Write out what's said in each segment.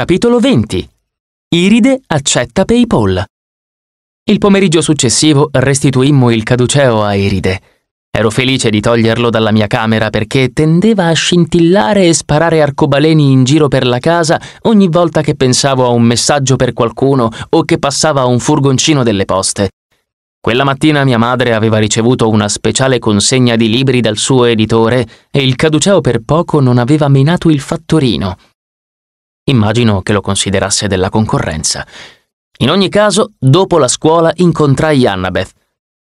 Capitolo 20. Iride accetta PayPal. Il pomeriggio successivo restituimmo il caduceo a Iride. Ero felice di toglierlo dalla mia camera perché tendeva a scintillare e sparare arcobaleni in giro per la casa ogni volta che pensavo a un messaggio per qualcuno o che passava a un furgoncino delle poste. Quella mattina mia madre aveva ricevuto una speciale consegna di libri dal suo editore e il caduceo per poco non aveva menato il fattorino. Immagino che lo considerasse della concorrenza. In ogni caso, dopo la scuola incontrai Annabeth.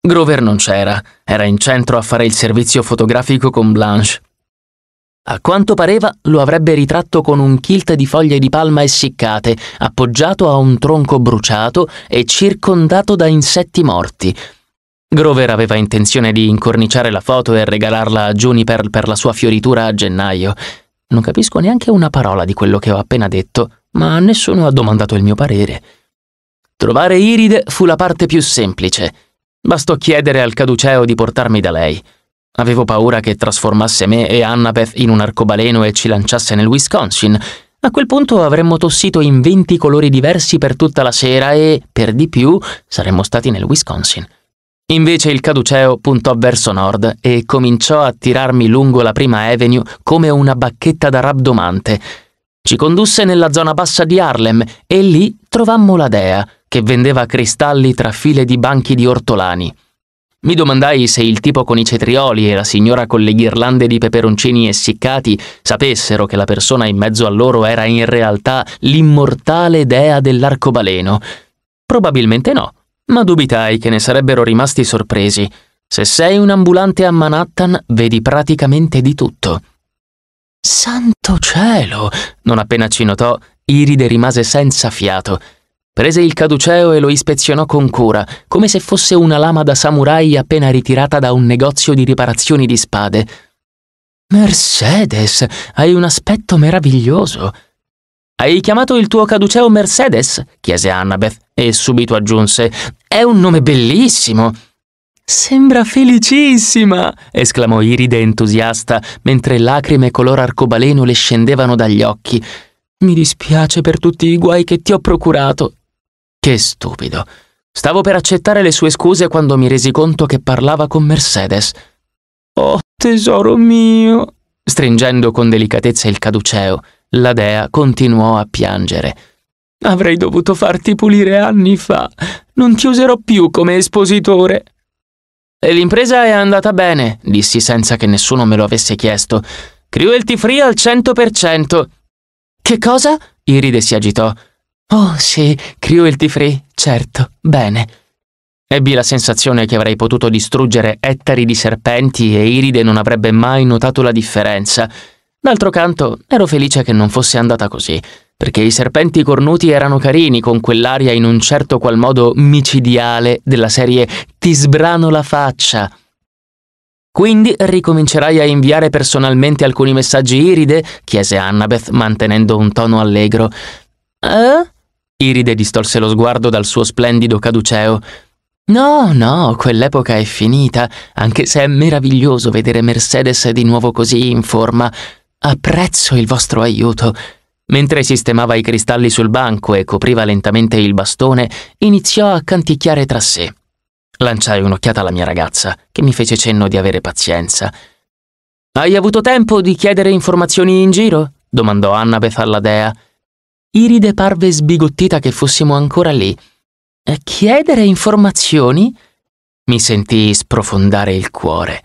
Grover non c'era, era in centro a fare il servizio fotografico con Blanche. A quanto pareva lo avrebbe ritratto con un kilt di foglie di palma essiccate, appoggiato a un tronco bruciato e circondato da insetti morti. Grover aveva intenzione di incorniciare la foto e regalarla a Juniper per la sua fioritura a gennaio. Non capisco neanche una parola di quello che ho appena detto, ma nessuno ha domandato il mio parere. Trovare Iride fu la parte più semplice. Bastò chiedere al caduceo di portarmi da lei. Avevo paura che trasformasse me e Annabeth in un arcobaleno e ci lanciasse nel Wisconsin. A quel punto avremmo tossito in venti colori diversi per tutta la sera e, per di più, saremmo stati nel Wisconsin. Invece il caduceo puntò verso nord e cominciò a tirarmi lungo la prima avenue come una bacchetta da rabdomante. Ci condusse nella zona bassa di Harlem e lì trovammo la dea, che vendeva cristalli tra file di banchi di ortolani. Mi domandai se il tipo con i cetrioli e la signora con le ghirlande di peperoncini essiccati sapessero che la persona in mezzo a loro era in realtà l'immortale dea dell'arcobaleno. Probabilmente no ma dubitai che ne sarebbero rimasti sorpresi. Se sei un ambulante a Manhattan, vedi praticamente di tutto. Santo cielo! Non appena ci notò, Iride rimase senza fiato. Prese il caduceo e lo ispezionò con cura, come se fosse una lama da samurai appena ritirata da un negozio di riparazioni di spade. Mercedes, hai un aspetto meraviglioso. Hai chiamato il tuo caduceo Mercedes? chiese Annabeth e subito aggiunse È un nome bellissimo. Sembra felicissima! esclamò Iride entusiasta, mentre lacrime color arcobaleno le scendevano dagli occhi. Mi dispiace per tutti i guai che ti ho procurato. Che stupido. Stavo per accettare le sue scuse quando mi resi conto che parlava con Mercedes. Oh, tesoro mio! Stringendo con delicatezza il caduceo, la dea continuò a piangere. Avrei dovuto farti pulire anni fa. Non ti userò più come espositore. E l'impresa è andata bene, dissi senza che nessuno me lo avesse chiesto. Cruelty free al 100%. Che cosa? Iride si agitò. Oh sì, cruelty free, certo, bene. Ebbi la sensazione che avrei potuto distruggere ettari di serpenti e Iride non avrebbe mai notato la differenza. D'altro canto, ero felice che non fosse andata così perché i serpenti cornuti erano carini con quell'aria in un certo qual modo micidiale della serie Ti sbrano la faccia. Quindi ricomincerai a inviare personalmente alcuni messaggi iride? chiese Annabeth mantenendo un tono allegro. Eh? Iride distolse lo sguardo dal suo splendido caduceo. No, no, quell'epoca è finita, anche se è meraviglioso vedere Mercedes di nuovo così in forma. Apprezzo il vostro aiuto. Mentre sistemava i cristalli sul banco e copriva lentamente il bastone, iniziò a canticchiare tra sé. Lanciai un'occhiata alla mia ragazza, che mi fece cenno di avere pazienza. Hai avuto tempo di chiedere informazioni in giro? domandò Annabeth alla dea. Iride parve sbigottita che fossimo ancora lì. Eh, chiedere informazioni? Mi sentii sprofondare il cuore.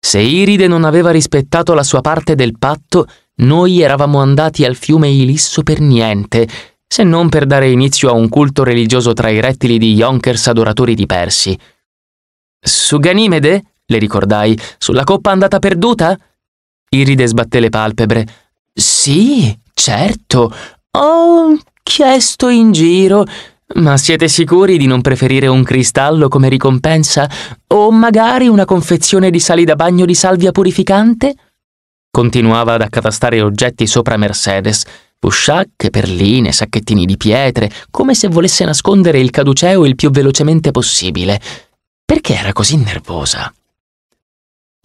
Se Iride non aveva rispettato la sua parte del patto, noi eravamo andati al fiume Ilisso per niente, se non per dare inizio a un culto religioso tra i rettili di Yonkers adoratori di Persi. Su Ganimede, le ricordai, sulla coppa andata perduta? Iride sbatté le palpebre. Sì, certo. Ho chiesto in giro. Ma siete sicuri di non preferire un cristallo come ricompensa? O magari una confezione di sali da bagno di salvia purificante? continuava ad accatastare oggetti sopra Mercedes, busciacche, perline, sacchettini di pietre, come se volesse nascondere il caduceo il più velocemente possibile. Perché era così nervosa?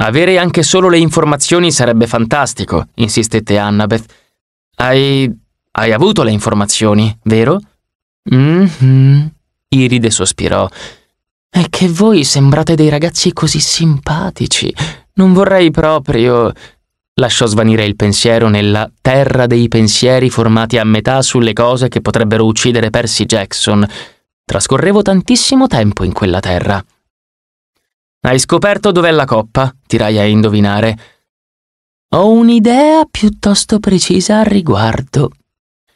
Avere anche solo le informazioni sarebbe fantastico, insistette Annabeth. Hai... hai avuto le informazioni, vero? Mm-hmm. Iride sospirò. È che voi sembrate dei ragazzi così simpatici. Non vorrei proprio lasciò svanire il pensiero nella terra dei pensieri formati a metà sulle cose che potrebbero uccidere Percy Jackson. Trascorrevo tantissimo tempo in quella terra. Hai scoperto dov'è la coppa? tirai a indovinare. Ho un'idea piuttosto precisa al riguardo.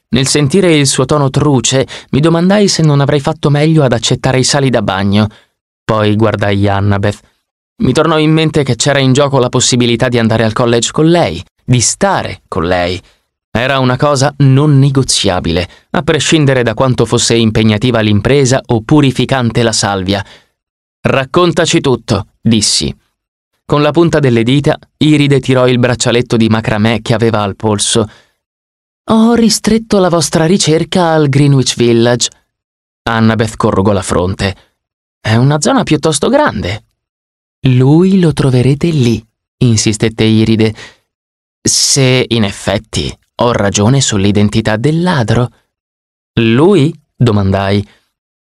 Nel sentire il suo tono truce, mi domandai se non avrei fatto meglio ad accettare i sali da bagno. Poi guardai Annabeth. Mi tornò in mente che c'era in gioco la possibilità di andare al college con lei, di stare con lei. Era una cosa non negoziabile, a prescindere da quanto fosse impegnativa l'impresa o purificante la salvia. Raccontaci tutto, dissi. Con la punta delle dita, Iride tirò il braccialetto di macramè che aveva al polso. Ho ristretto la vostra ricerca al Greenwich Village. Annabeth corrugò la fronte. È una zona piuttosto grande, lui lo troverete lì, insistette Iride. Se in effetti ho ragione sull'identità del ladro. Lui? domandai.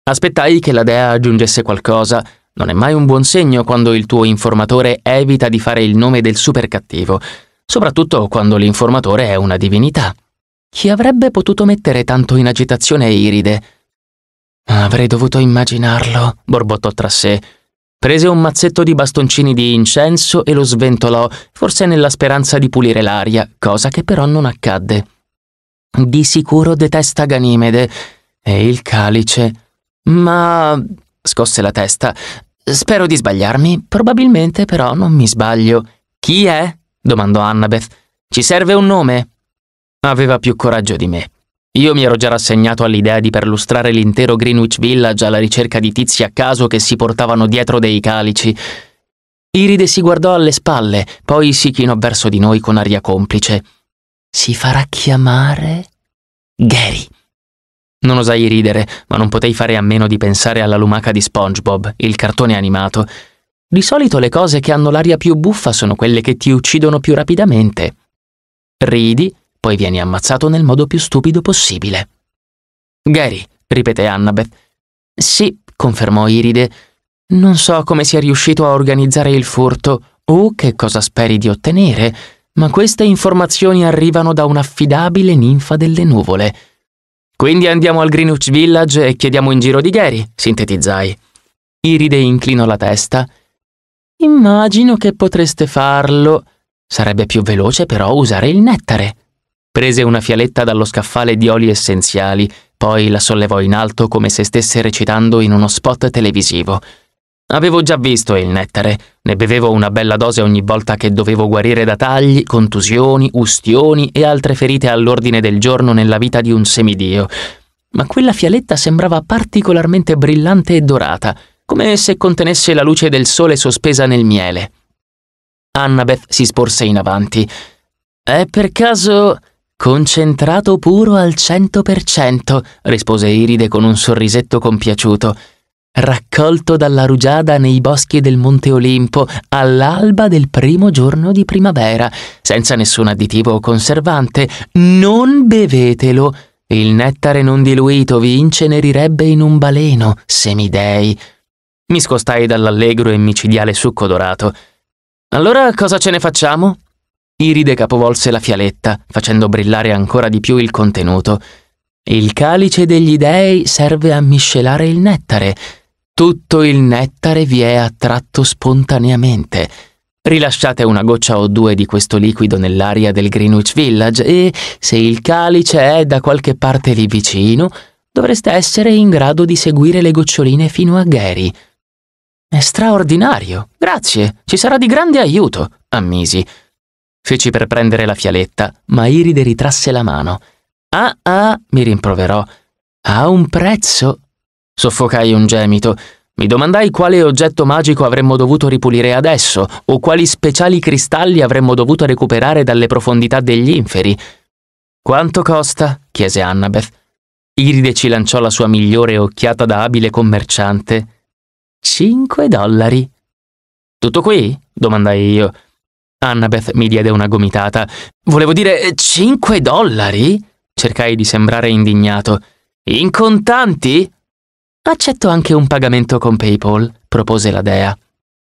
Aspettai che la dea aggiungesse qualcosa. Non è mai un buon segno quando il tuo informatore evita di fare il nome del supercattivo, soprattutto quando l'informatore è una divinità. Chi avrebbe potuto mettere tanto in agitazione Iride? Avrei dovuto immaginarlo, borbottò tra sé. Prese un mazzetto di bastoncini di incenso e lo sventolò, forse nella speranza di pulire l'aria, cosa che però non accadde. Di sicuro detesta Ganimede e il calice. Ma... scosse la testa. Spero di sbagliarmi, probabilmente però non mi sbaglio. Chi è? domandò Annabeth. Ci serve un nome? Aveva più coraggio di me. Io mi ero già rassegnato all'idea di perlustrare l'intero Greenwich Village alla ricerca di tizi a caso che si portavano dietro dei calici. Iride si guardò alle spalle, poi si chinò verso di noi con aria complice. Si farà chiamare Gary. Non osai ridere, ma non potei fare a meno di pensare alla lumaca di SpongeBob, il cartone animato. Di solito le cose che hanno l'aria più buffa sono quelle che ti uccidono più rapidamente. Ridi, poi vieni ammazzato nel modo più stupido possibile. Gary, ripeté Annabeth. Sì, confermò Iride. Non so come sia riuscito a organizzare il furto o che cosa speri di ottenere, ma queste informazioni arrivano da un'affidabile ninfa delle nuvole. Quindi andiamo al Greenwich Village e chiediamo in giro di Gary, sintetizzai. Iride inclinò la testa. Immagino che potreste farlo. Sarebbe più veloce però usare il nettare prese una fialetta dallo scaffale di oli essenziali, poi la sollevò in alto come se stesse recitando in uno spot televisivo. Avevo già visto il nettare, ne bevevo una bella dose ogni volta che dovevo guarire da tagli, contusioni, ustioni e altre ferite all'ordine del giorno nella vita di un semidio. Ma quella fialetta sembrava particolarmente brillante e dorata, come se contenesse la luce del sole sospesa nel miele. Annabeth si sporse in avanti. È per caso Concentrato puro al 100%, rispose Iride con un sorrisetto compiaciuto. Raccolto dalla rugiada nei boschi del Monte Olimpo all'alba del primo giorno di primavera, senza nessun additivo o conservante, non bevetelo. Il nettare non diluito vi incenerirebbe in un baleno, semidei. Mi scostai dall'allegro e micidiale succo dorato. Allora cosa ce ne facciamo? Iride capovolse la fialetta, facendo brillare ancora di più il contenuto. Il calice degli dei serve a miscelare il nettare. Tutto il nettare vi è attratto spontaneamente. Rilasciate una goccia o due di questo liquido nell'aria del Greenwich Village e, se il calice è da qualche parte lì vicino, dovreste essere in grado di seguire le goccioline fino a Gary. È straordinario. Grazie. Ci sarà di grande aiuto, ammisi. Feci per prendere la fialetta, ma Iride ritrasse la mano. Ah ah, mi rimproverò. Ha un prezzo? Soffocai un gemito. Mi domandai quale oggetto magico avremmo dovuto ripulire adesso, o quali speciali cristalli avremmo dovuto recuperare dalle profondità degli inferi. Quanto costa? chiese Annabeth. Iride ci lanciò la sua migliore occhiata da abile commerciante. Cinque dollari. Tutto qui? domandai io. Annabeth mi diede una gomitata. Volevo dire 5 eh, dollari? Cercai di sembrare indignato. In contanti? Accetto anche un pagamento con PayPal, propose la dea.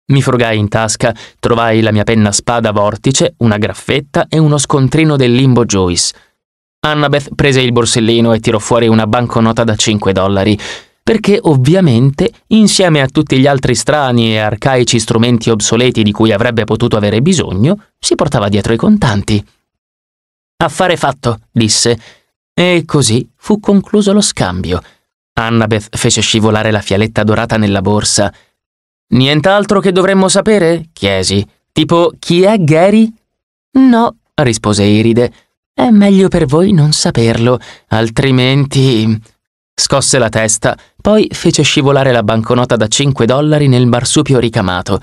Mi frugai in tasca, trovai la mia penna spada vortice, una graffetta e uno scontrino del limbo Joyce. Annabeth prese il borsellino e tirò fuori una banconota da 5 dollari perché ovviamente, insieme a tutti gli altri strani e arcaici strumenti obsoleti di cui avrebbe potuto avere bisogno, si portava dietro i contanti. Affare fatto, disse, e così fu concluso lo scambio. Annabeth fece scivolare la fialetta dorata nella borsa. Nient'altro che dovremmo sapere? chiesi. Tipo, chi è Gary? No, rispose Iride. È meglio per voi non saperlo, altrimenti. Scosse la testa, poi fece scivolare la banconota da 5 dollari nel marsupio ricamato.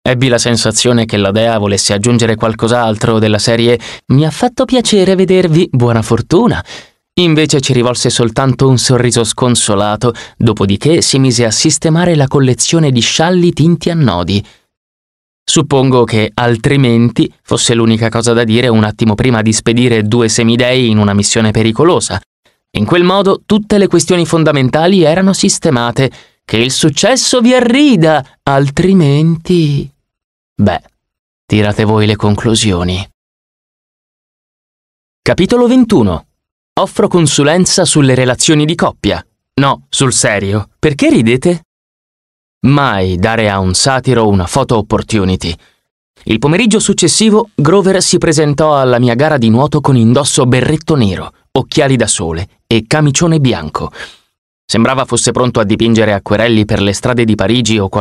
Ebbi la sensazione che la dea volesse aggiungere qualcos'altro della serie Mi ha fatto piacere vedervi, buona fortuna. Invece ci rivolse soltanto un sorriso sconsolato, dopodiché si mise a sistemare la collezione di scialli tinti a nodi. Suppongo che altrimenti fosse l'unica cosa da dire un attimo prima di spedire due semidei in una missione pericolosa, in quel modo tutte le questioni fondamentali erano sistemate. Che il successo vi arrida, altrimenti... Beh, tirate voi le conclusioni. Capitolo 21. Offro consulenza sulle relazioni di coppia. No, sul serio. Perché ridete? Mai dare a un satiro una photo opportunity. Il pomeriggio successivo Grover si presentò alla mia gara di nuoto con indosso berretto nero, occhiali da sole e camicione bianco. Sembrava fosse pronto a dipingere acquerelli per le strade di Parigi o qualcosa.